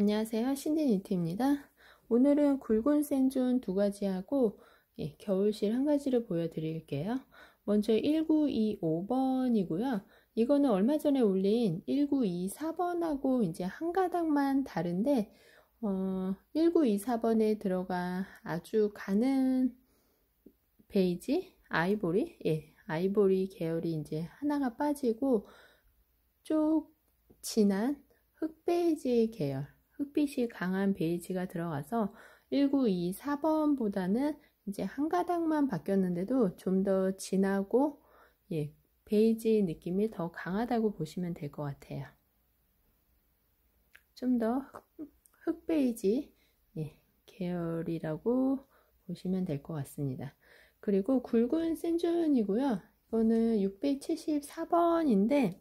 안녕하세요. 신디니트입니다. 오늘은 굵은 생존 두 가지하고 예, 겨울실 한 가지를 보여드릴게요. 먼저 1925번이고요. 이거는 얼마 전에 올린 1924번하고 이제 한 가닥만 다른데 어, 1924번에 들어가 아주 가는 베이지, 아이보리, 예, 아이보리 계열이 이제 하나가 빠지고 쭉 진한 흑베이지 계열 흑빛이 강한 베이지가 들어가서 1924번보다는 이제 한 가닥만 바뀌었는데도 좀 더 진하고 예, 베이지 느낌이 더 강하다고 보시면 될 것 같아요. 좀 더 흑베이지 예, 계열이라고 보시면 될 것 같습니다. 그리고 굵은 센준이고요. 이거는 674번인데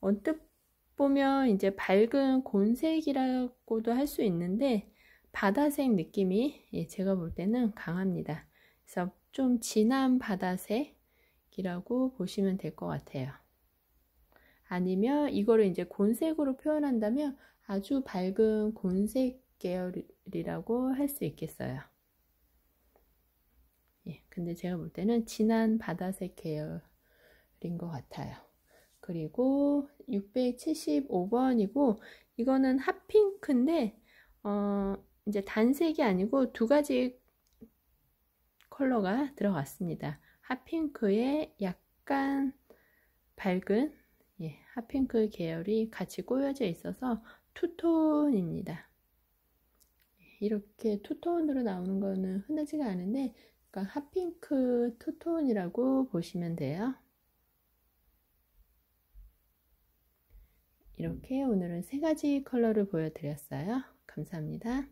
언뜻 보면 이제 밝은 곤색이라고도 할 수 있는데 바다색 느낌이 예, 제가 볼 때는 강합니다. 그래서 좀 진한 바다색이라고 보시면 될 것 같아요. 아니면 이거를 이제 곤색으로 표현한다면 아주 밝은 곤색 계열이라고 할 수 있겠어요. 예, 근데 제가 볼 때는 진한 바다색 계열인 것 같아요. 그리고 675번이고 이거는 핫핑크인데 어 이제 단색이 아니고 두 가지 컬러가 들어갔습니다. 핫핑크에 약간 밝은 예, 핫핑크 계열이 같이 꼬여져 있어서 투톤입니다. 이렇게 투톤으로 나오는 거는 흔하지가 않은데 그러니까 핫핑크 투톤이라고 보시면 돼요. 이렇게 오늘은 세 가지 컬러를 보여드렸어요. 감사합니다.